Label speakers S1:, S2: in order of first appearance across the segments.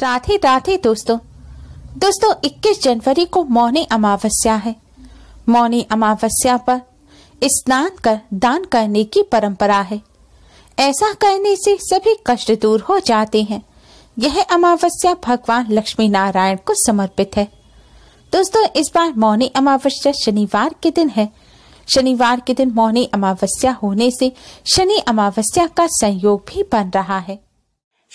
S1: राधे राधे दोस्तों दोस्तों 21 जनवरी को मौनी अमावस्या है मौनी अमावस्या पर स्नान कर दान करने की परंपरा है ऐसा करने से सभी कष्ट दूर हो जाते हैं यह अमावस्या भगवान लक्ष्मी नारायण को समर्पित है दोस्तों इस बार मौनी अमावस्या शनिवार के दिन है शनिवार के दिन मौनी अमावस्या होने से शनि अमावस्या का संयोग भी बन रहा है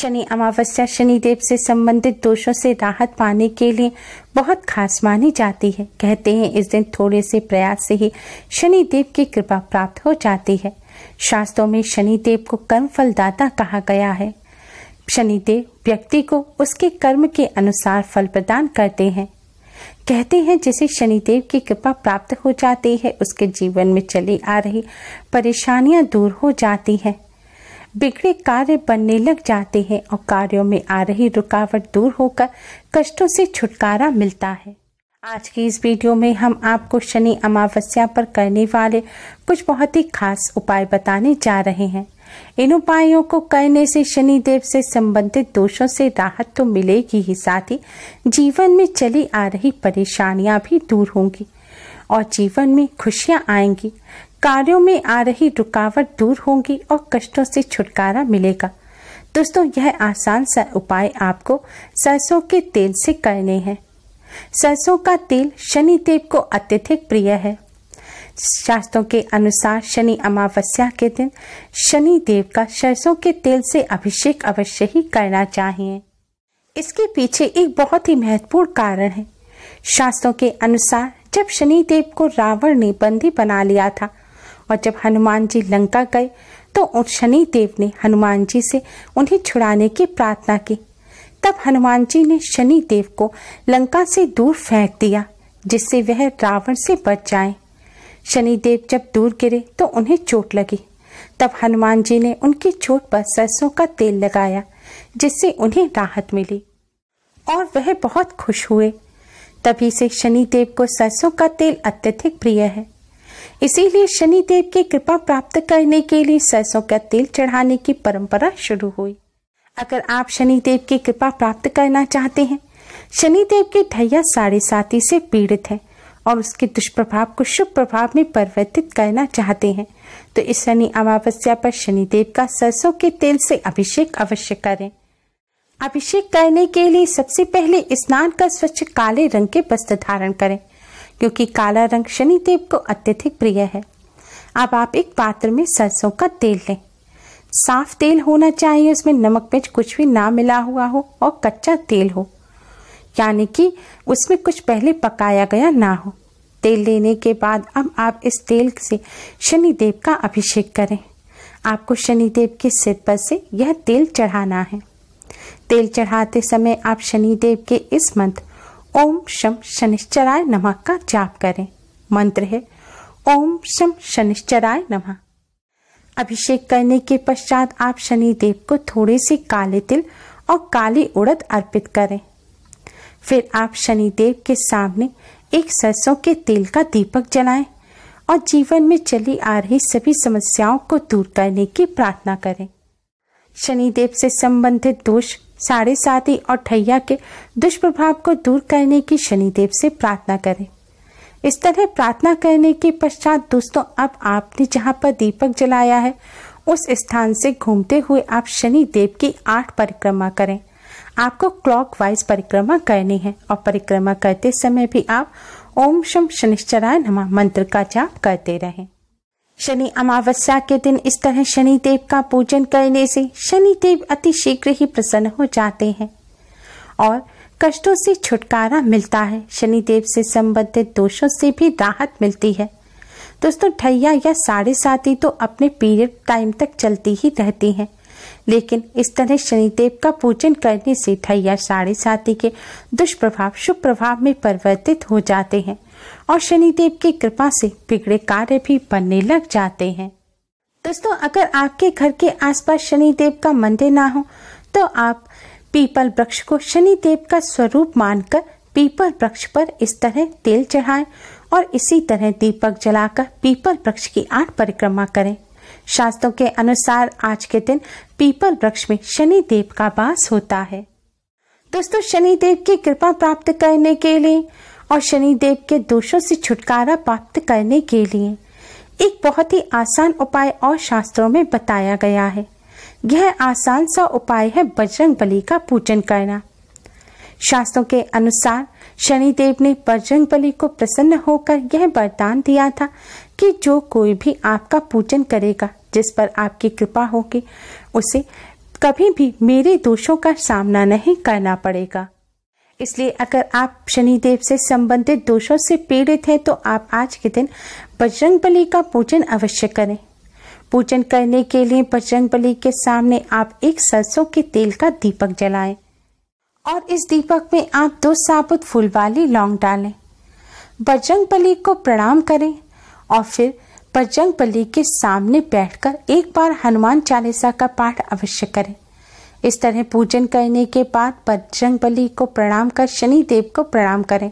S1: शनि अमावस्या शनि देव से संबंधित दोषों से राहत पाने के लिए बहुत खास मानी जाती है कहते हैं इस दिन थोड़े से प्रयास से ही शनि देव की कृपा प्राप्त हो जाती है शास्त्रों में शनि देव को कर्म फलदाता कहा गया है शनि देव व्यक्ति को उसके कर्म के अनुसार फल प्रदान करते हैं कहते हैं जिसे शनिदेव की कृपा प्राप्त हो जाती है उसके जीवन में चली आ रही परेशानियां दूर हो जाती हैं बिगड़े कार्य बनने लग जाते हैं और कार्यों में आ रही रुकावट दूर होकर कष्टों से छुटकारा मिलता है आज की इस वीडियो में हम आपको शनि अमावस्या पर करने वाले कुछ बहुत ही खास उपाय बताने जा रहे हैं इन उपायों को करने से शनि देव से संबंधित दोषों से राहत तो मिलेगी ही साथ ही जीवन में चली आ रही परेशानियां भी दूर होंगी और जीवन में खुशियां आएंगी कार्यों में आ रही रुकावट दूर होगी और कष्टों से छुटकारा मिलेगा दोस्तों यह आसान सा उपाय आपको सरसों के तेल से करने हैं सरसों का तेल शनि देव को अत्यधिक प्रिय है शास्त्रों के अनुसार शनि अमावस्या के दिन शनि देव का सरसों के तेल से अभिषेक अवश्य ही करना चाहिए इसके पीछे एक बहुत ही महत्वपूर्ण कारण है शास्त्रों के अनुसार जब शनि देव को रावण ने बंदी बना लिया था और जब हनुमान जी लंका गए तो शनि देव ने हनुमान जी से उन्हें छुड़ाने की प्रार्थना की तब हनुमान जी ने शनि देव को लंका से दूर फेंक दिया जिससे वह रावण से बच जाए शनिदेव जब दूर गिरे तो उन्हें चोट लगी तब हनुमान जी ने उनकी चोट पर सरसों का तेल लगाया जिससे उन्हें राहत मिली और वह बहुत खुश हुए तभी से शनिदेव को सरसों का तेल अत्यधिक प्रिय है इसीलिए शनिदेव की कृपा प्राप्त करने के लिए सरसों का तेल चढ़ाने की परंपरा शुरू हुई अगर आप शनिदेव की कृपा प्राप्त करना चाहते हैं शनिदेव के ढैया साढ़े साथी से पीड़ित है और उसके दुष्प्रभाव को शुभ प्रभाव में परिवर्तित करना चाहते हैं तो इस शनि अमावस्या पर शनिदेव का सरसों के तेल से अभिषेक अवश्य करें अभिषेक करने के लिए सबसे पहले स्नान कर स्वच्छ काले रंग के वस्त्र धारण करें क्योंकि काला रंग शनिदेव को अत्यधिक प्रिय है अब आप एक पात्र में सरसों का तेल लें साफ तेल होना चाहिए उसमें नमक मिर्च कुछ भी ना मिला हुआ हो और कच्चा तेल हो यानी कि उसमें कुछ पहले पकाया गया ना हो तेल लेने के बाद अब आप इस तेल से शनिदेव का अभिषेक करें आपको शनिदेव के सिर पर से यह तेल चढ़ाना है तेल चढ़ाते समय आप शनिदेव के इस मंत्र ओम शम शनिश्चराय नमः का जाप करें मंत्र है ओम शम शनिश्चराय नमः अभिषेक करने के पश्चात आप शनि देव को थोड़े से काले तिल और काली उड़द अर्पित करें फिर आप शनि देव के सामने एक सरसों के तेल का दीपक जलाएं और जीवन में चली आ रही सभी समस्याओं को दूर करने की प्रार्थना करें शनिदेव से संबंधित दोष साढ़े साथी और ठैया के दुष्प्रभाव को दूर करने की शनिदेव से प्रार्थना करें इस तरह प्रार्थना करने के पश्चात दोस्तों अब आपने जहाँ पर दीपक जलाया है उस स्थान से घूमते हुए आप शनि देव की आठ परिक्रमा करें आपको क्लॉक वाइज परिक्रमा करनी है और परिक्रमा करते समय भी आप ओम शम शनिश्चराय नमा मंत्र का जाप करते रहें शनि अमावस्या के दिन इस तरह शनि देव का पूजन करने से शनि देव अति शीघ्र ही प्रसन्न हो जाते हैं और कष्टों से छुटकारा मिलता है शनि देव से संबंधित दोषों से भी राहत मिलती है दोस्तों ढैया या साढ़े साथी तो अपने पीरियड टाइम तक चलती ही रहती हैं लेकिन इस तरह शनिदेव का पूजन करने से ढैया साढ़े साथी के दुष्प्रभाव शुभ प्रभाव में परिवर्तित हो जाते हैं और शनिदेव की कृपा से बिगड़े कार्य भी बनने लग जाते हैं दोस्तों अगर आपके घर के आसपास शनिदेव का मंदिर ना हो तो आप पीपल वृक्ष को शनिदेव का स्वरूप मानकर पीपल वृक्ष पर इस तरह तेल चढ़ाएं और इसी तरह दीपक जलाकर पीपल वृक्ष की आठ परिक्रमा करें शास्त्रों के अनुसार आज के दिन पीपल वृक्ष में शनि देव का वास होता है दोस्तों शनि देव की कृपा प्राप्त करने के लिए और शनिदेव के दोषों से छुटकारा प्राप्त करने के लिए एक बहुत ही आसान उपाय और शास्त्रों में बताया गया है यह आसान सा उपाय है बजरंग बली का पूजन करना शास्त्रों के अनुसार शनिदेव ने बजरंग बली को प्रसन्न होकर यह वरदान दिया था कि जो कोई भी आपका पूजन करेगा जिस पर आपकी कृपा होगी उसे कभी भी मेरे दोषों का सामना नहीं करना पड़ेगा इसलिए अगर आप शनिदेव से संबंधित दोषों से पीड़ित हैं तो आप आज के दिन बजरंग बली का पूजन अवश्य करें पूजन करने के लिए बजरंग बली के सामने आप एक सरसों के तेल का दीपक जलाएं और इस दीपक में आप दो साबुत फूल वाली लौंग डालें बजरंग बली को प्रणाम करें और फिर बजरंग बली के सामने बैठकर एक बार हनुमान चालीसा का पाठ अवश्य करें इस तरह पूजन करने के बाद बजरंग बली को प्रणाम कर शनि देव को प्रणाम करें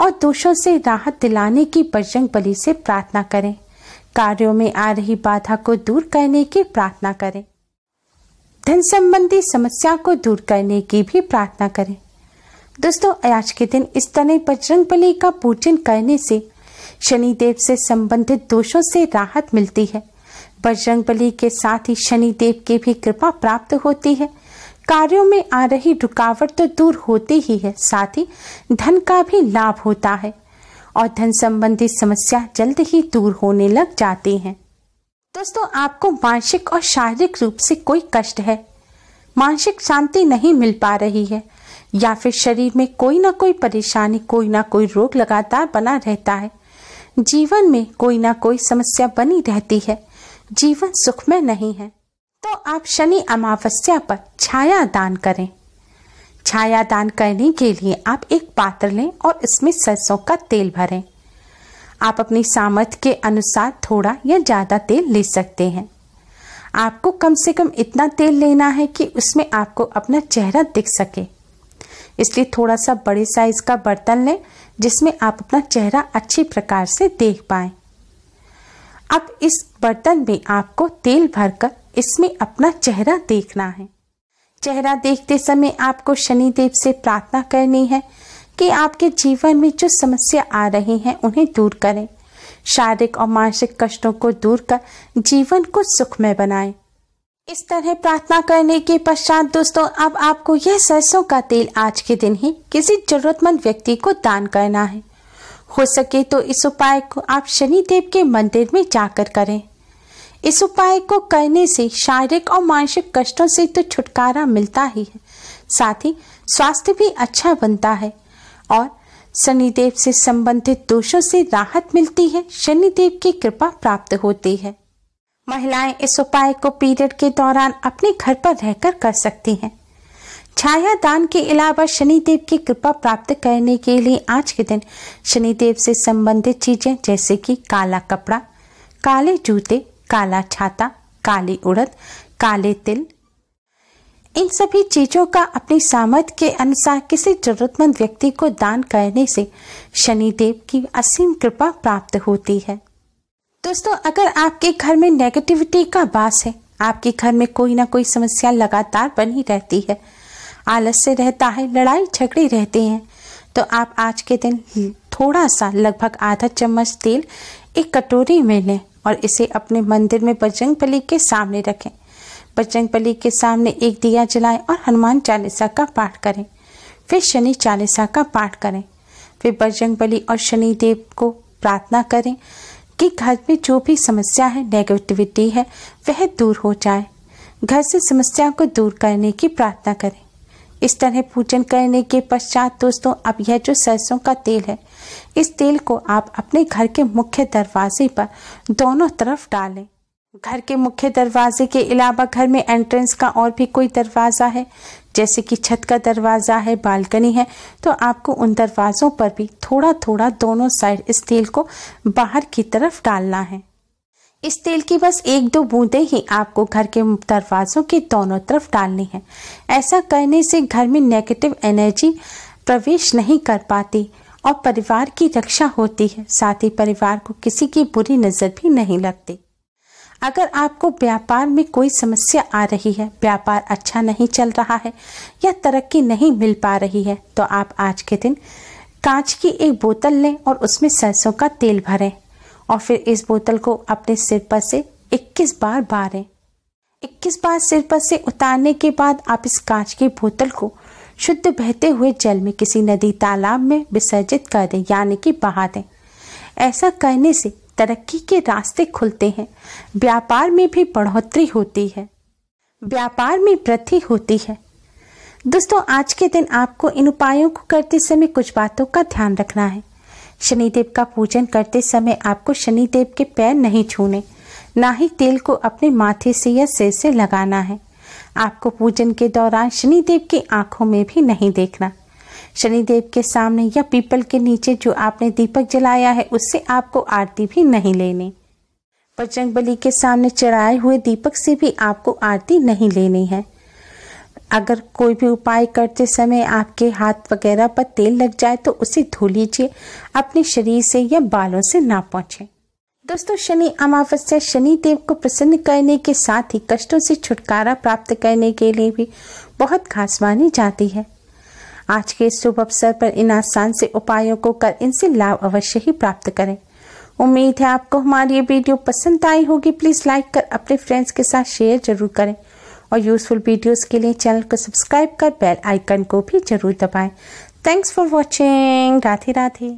S1: और दोषों से राहत दिलाने की बजरंग बली से प्रार्थना करें कार्यों में आ रही बाधा को दूर करने की प्रार्थना करें धन संबंधी समस्या को दूर करने की भी प्रार्थना करें दोस्तों आज के दिन इस तरह बजरंग बली का पूजन करने से शनिदेव से संबंधित दोषों से राहत मिलती है बली के साथ ही शनि देव की भी कृपा प्राप्त होती है कार्यों में आ रही रुकावट तो दूर होती ही है साथ ही धन का भी लाभ होता है और धन संबंधी समस्या जल्द ही दूर होने लग जाती हैं। दोस्तों आपको मानसिक और शारीरिक रूप से कोई कष्ट है मानसिक शांति नहीं मिल पा रही है या फिर शरीर में कोई ना कोई परेशानी कोई ना कोई रोग लगातार बना रहता है जीवन में कोई ना कोई समस्या बनी रहती है जीवन सुख में नहीं है तो आप शनि अमावस्या पर छाया दान करें छाया दान करने के लिए आप एक पात्र लें और इसमें सरसों का तेल भरें आप अपनी सामर्थ्य के अनुसार थोड़ा या ज़्यादा तेल ले सकते हैं आपको कम से कम इतना तेल लेना है कि उसमें आपको अपना चेहरा दिख सके इसलिए थोड़ा सा बड़े साइज का बर्तन लें जिसमें आप अपना चेहरा अच्छी प्रकार से देख पाएं अब इस बर्तन में आपको तेल भरकर इसमें अपना चेहरा देखना है चेहरा देखते समय आपको देव से प्रार्थना करनी है कि आपके जीवन में जो समस्या आ रही हैं उन्हें दूर करें शारीरिक और मानसिक कष्टों को दूर कर जीवन को सुखमय बनाएं। इस तरह प्रार्थना करने के पश्चात दोस्तों अब आपको यह सरसों का तेल आज के दिन ही किसी जरूरतमंद व्यक्ति को दान करना है हो सके तो इस उपाय को आप शनिदेव के मंदिर में जाकर करें इस उपाय को करने से शारीरिक और मानसिक कष्टों से तो छुटकारा मिलता ही है साथ ही स्वास्थ्य भी अच्छा बनता है और शनिदेव से संबंधित दोषों से राहत मिलती है शनिदेव की कृपा प्राप्त होती है महिलाएं इस उपाय को पीरियड के दौरान अपने घर पर रहकर कर सकती हैं छाया दान के अलावा शनिदेव की कृपा प्राप्त करने के लिए आज के दिन शनिदेव से संबंधित चीजें जैसे कि काला कपड़ा काले जूते काला छाता काली उड़द काले तिल इन सभी चीजों का अपनी सामर्थ्य के अनुसार किसी जरूरतमंद व्यक्ति को दान करने से शनिदेव की असीम कृपा प्राप्त होती है दोस्तों अगर आपके घर में नेगेटिविटी का बास है आपके घर में कोई ना कोई समस्या लगातार बनी रहती है आलस्य रहता है लड़ाई झगड़े रहते हैं तो आप आज के दिन थोड़ा सा लगभग आधा चम्मच तेल एक कटोरी में लें और इसे अपने मंदिर में बजरंग बली के सामने रखें बजरंग बली के सामने एक दिया जलाएं और हनुमान चालीसा का पाठ करें फिर शनि चालीसा का पाठ करें फिर बजरंग बली और शनि देव को प्रार्थना करें कि घर में जो भी समस्या है नेगेटिविटी है वह दूर हो जाए घर से समस्या को दूर करने की प्रार्थना करें इस तरह पूजन करने के पश्चात दोस्तों अब यह जो सरसों का तेल है इस तेल को आप अपने घर के मुख्य दरवाजे पर दोनों तरफ डालें घर के मुख्य दरवाजे के अलावा घर में एंट्रेंस का और भी कोई दरवाज़ा है जैसे कि छत का दरवाज़ा है बालकनी है तो आपको उन दरवाज़ों पर भी थोड़ा थोड़ा दोनों साइड इस तेल को बाहर की तरफ डालना है इस तेल की बस एक दो बूंदें ही आपको घर के दरवाजों के दोनों तरफ डालनी है ऐसा करने से घर में नेगेटिव एनर्जी प्रवेश नहीं कर पाती और परिवार की रक्षा होती है साथ ही परिवार को किसी की बुरी नज़र भी नहीं लगती अगर आपको व्यापार में कोई समस्या आ रही है व्यापार अच्छा नहीं चल रहा है या तरक्की नहीं मिल पा रही है तो आप आज के दिन कांच की एक बोतल लें और उसमें सरसों का तेल भरें और फिर इस बोतल को अपने सिर पर से 21 बार बारें 21 बार सिर पर से उतारने के बाद आप इस कांच की बोतल को शुद्ध बहते हुए जल में किसी नदी तालाब में विसर्जित कर दें यानी कि बहा दें ऐसा करने से तरक्की के रास्ते खुलते हैं व्यापार में भी बढ़ोतरी होती है व्यापार में वृद्धि होती है दोस्तों आज के दिन आपको इन उपायों को करते समय कुछ बातों का ध्यान रखना है शनिदेव का पूजन करते समय आपको शनिदेव के पैर नहीं छूने ना ही तेल को अपने माथे से या सिर से लगाना है आपको पूजन के दौरान शनिदेव की आंखों में भी नहीं देखना शनिदेव के सामने या पीपल के नीचे जो आपने दीपक जलाया है उससे आपको आरती भी नहीं लेनी बजरंग बली के सामने चढ़ाए हुए दीपक से भी आपको आरती नहीं लेनी है अगर कोई भी उपाय करते समय आपके हाथ वगैरह पर तेल लग जाए तो उसे धो लीजिए अपने शरीर से या बालों से ना पहुंचे दोस्तों शनि अमावस्या शनि देव को प्रसन्न करने के साथ ही कष्टों से छुटकारा प्राप्त करने के लिए भी बहुत खास मानी जाती है आज के शुभ अवसर पर इन आसान से उपायों को कर इनसे लाभ अवश्य ही प्राप्त करें उम्मीद है आपको हमारी ये वीडियो पसंद आई होगी प्लीज़ लाइक कर अपने फ्रेंड्स के साथ शेयर जरूर करें और यूजफुल वीडियोस के लिए चैनल को सब्सक्राइब कर बेल आइकन को भी जरूर दबाएं thanks for watching Radhe Radhe